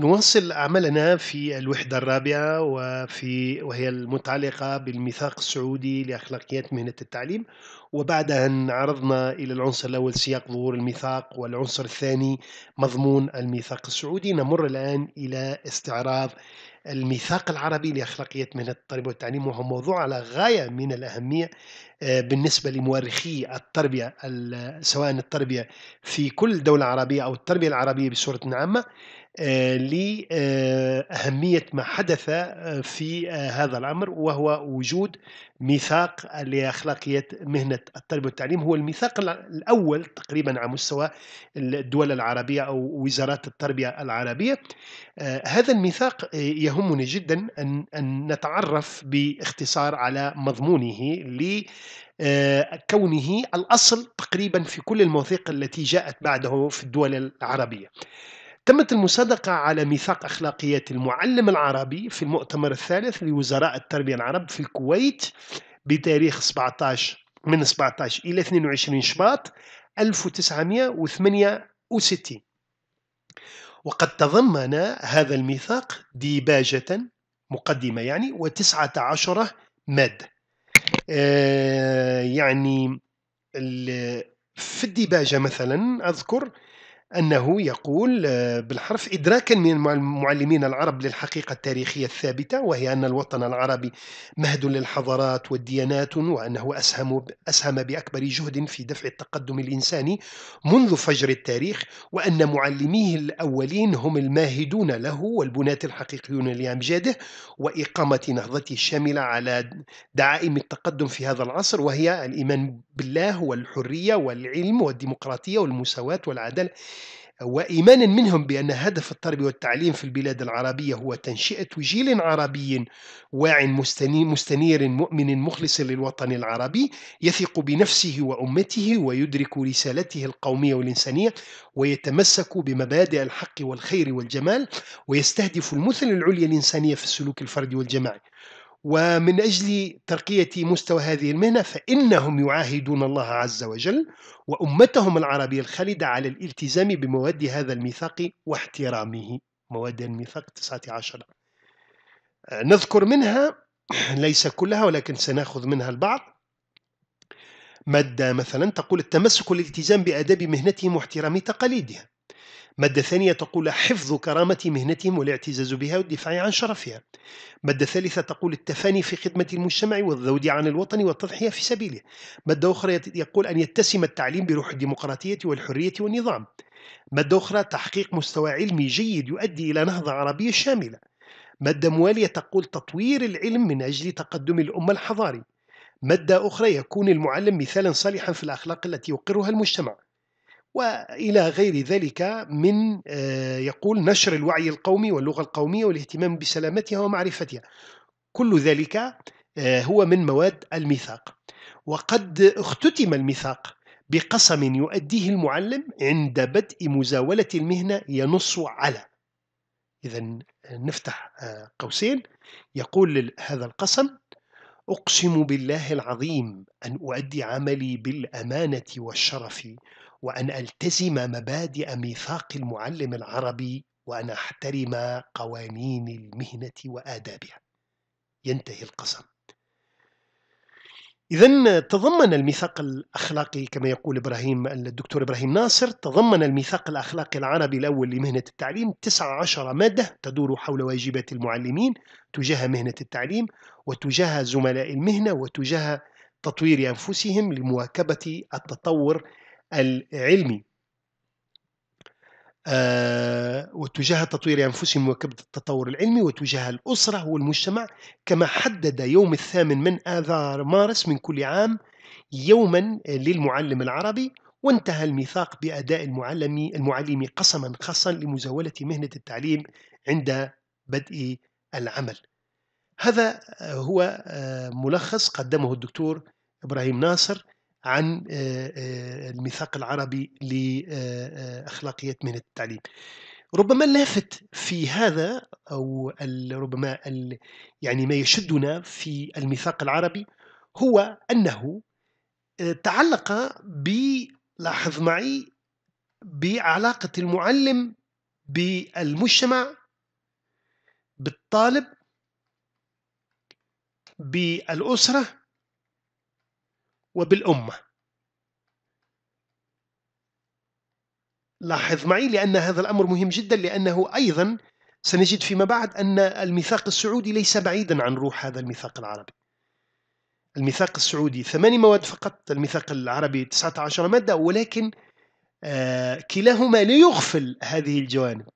نواصل عملنا في الوحدة الرابعة وفي وهي المتعلقة بالميثاق السعودي لأخلاقيات مهنة التعليم وبعد أن عرضنا إلى العنصر الأول سياق ظهور الميثاق والعنصر الثاني مضمون الميثاق السعودي نمر الآن إلى استعراض الميثاق العربي لأخلاقيات مهنة التربية والتعليم وهو موضوع على غاية من الأهمية آه، بالنسبة لمؤرخي التربية سواء التربية في كل دولة عربية أو التربية العربية بصورة عامة آه، لأهمية آه، ما حدث آه، في هذا الأمر وهو وجود ميثاق لأخلاقية مهنة التربية والتعليم هو الميثاق الأول تقريبا على مستوى الدول العربية أو وزارات التربية العربية هذا الميثاق يهمني جدا أن نتعرف باختصار على مضمونه ل كونه الأصل تقريبا في كل المواثيق التي جاءت بعده في الدول العربية تمت المصادقة على ميثاق أخلاقيات المعلم العربي في المؤتمر الثالث لوزراء التربية العرب في الكويت بتاريخ 17 من 17 إلى 22 شباط 1968 وقد تضمن هذا الميثاق ديباجة مقدمة يعني وتسعة 19 مادة يعني في الديباجة مثلا أذكر أنه يقول آه، بالحرف إدراكا من المعلمين العرب للحقيقة التاريخية الثابتة وهي أن الوطن العربي مهد للحضارات والديانات وأنه أسهم, أسهم بأكبر جهد في دفع التقدم الإنساني منذ فجر التاريخ وأن معلميه الأولين هم الماهدون له والبناة الحقيقيون لأمجاده وإقامة نهضته الشاملة على دعائم التقدم في هذا العصر وهي الإيمان بالله والحرية والعلم والديمقراطية والمساواة والعدالة وإيمانا منهم بأن هدف التربية والتعليم في البلاد العربية هو تنشئة جيل عربي واع مستنير مؤمن مخلص للوطن العربي يثق بنفسه وأمته ويدرك رسالته القومية والإنسانية ويتمسك بمبادئ الحق والخير والجمال ويستهدف المثل العليا الإنسانية في السلوك الفردي والجماعي ومن أجل ترقية مستوى هذه المهنة فإنهم يعاهدون الله عز وجل وأمتهم العربية الخالدة على الالتزام بمواد هذا الميثاق واحترامه مواد الميثاق 19 نذكر منها ليس كلها ولكن سنأخذ منها البعض مادة مثلا تقول التمسك والالتزام بأداب مهنتهم واحترام تقاليدها مادة ثانية تقول حفظ كرامة مهنتهم والاعتزاز بها والدفاع عن شرفها مادة ثالثة تقول التفاني في خدمة المجتمع والذود عن الوطن والتضحية في سبيله مادة أخرى يقول أن يتسم التعليم بروح الديمقراطية والحرية والنظام مادة أخرى تحقيق مستوى علمي جيد يؤدي إلى نهضة عربية شاملة مادة موالية تقول تطوير العلم من أجل تقدم الأمة الحضاري مادة أخرى يكون المعلم مثالا صالحا في الأخلاق التي يقرها المجتمع والى غير ذلك من آه، يقول نشر الوعي القومي واللغه القوميه والاهتمام بسلامتها ومعرفتها. كل ذلك آه، هو من مواد الميثاق. وقد اختتم الميثاق بقسم يؤديه المعلم عند بدء مزاوله المهنه ينص على. اذا آه، نفتح قوسين يقول هذا القسم أقسم بالله العظيم أن أؤدي عملي بالأمانة والشرف وأن ألتزم مبادئ ميثاق المعلم العربي وأن أحترم قوانين المهنة وآدابها ينتهي القسم إذا تضمن الميثاق الأخلاقي كما يقول إبراهيم الدكتور إبراهيم ناصر تضمن الميثاق الأخلاقي العربي الأول لمهنة التعليم 19 مادة تدور حول واجبات المعلمين تجاه مهنة التعليم وتجاه زملاء المهنة وتجاه تطوير أنفسهم لمواكبة التطور العلمي آه، واتجاه تطوير أنفسهم وكبد التطور العلمي واتجاه الأسرة والمجتمع كما حدد يوم الثامن من آذار مارس من كل عام يوما للمعلم العربي وانتهى الميثاق بأداء المعلم المعلم قسما خاصا لمزاولة مهنة التعليم عند بدء العمل. هذا هو آه، ملخص قدمه الدكتور إبراهيم ناصر عن الميثاق العربي لأخلاقية مهنة التعليم ربما اللافت في هذا أو ربما يعني ما يشدنا في الميثاق العربي هو أنه تعلق بلاحظ لاحظ معي بعلاقة المعلم بالمجتمع بالطالب بالأسرة وبالأمة لاحظ معي لأن هذا الأمر مهم جدا لأنه أيضا سنجد فيما بعد أن الميثاق السعودي ليس بعيدا عن روح هذا الميثاق العربي الميثاق السعودي ثماني مواد فقط الميثاق العربي 19 مادة ولكن آه، كلاهما لا يغفل هذه الجوانب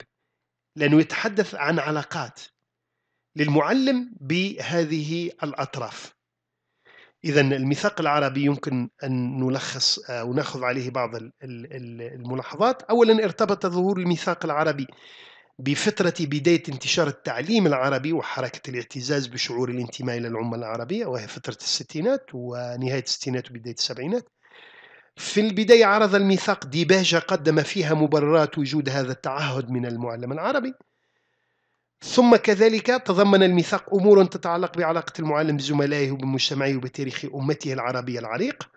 لأنه يتحدث عن علاقات للمعلم بهذه الأطراف إذا الميثاق العربي يمكن أن نلخص آه، وناخذ عليه بعض الملاحظات أولا ارتبط ظهور الميثاق العربي بفترة بداية انتشار التعليم العربي وحركة الاعتزاز بشعور الانتماء إلى العمة العربية وهي فترة الستينات ونهاية الستينات وبداية السبعينات في البداية عرض الميثاق ديباجة قدم فيها مبررات وجود هذا التعهد من المعلم العربي ثم كذلك تضمن الميثاق أمور تتعلق بعلاقة المعلم بزملائه وبمجتمعه وبتاريخ أمته العربية العريق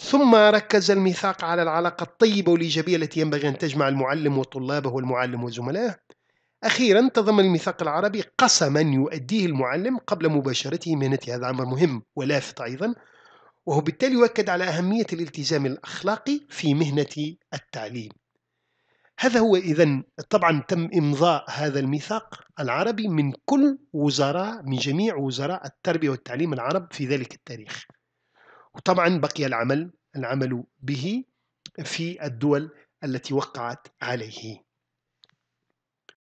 ثم ركز الميثاق على العلاقة الطيبة والإيجابية التي ينبغي أن تجمع المعلم وطلابه والمعلم وزملائه أخيرا تضمن الميثاق العربي قسما يؤديه المعلم قبل مباشرته مهنته هذا أمر مهم ولافت أيضا وهو بالتالي يؤكد على أهمية الالتزام الأخلاقي في مهنة التعليم هذا هو إذا طبعا تم إمضاء هذا الميثاق العربي من كل وزراء من جميع وزراء التربية والتعليم العرب في ذلك التاريخ وطبعا بقي العمل العمل به في الدول التي وقعت عليه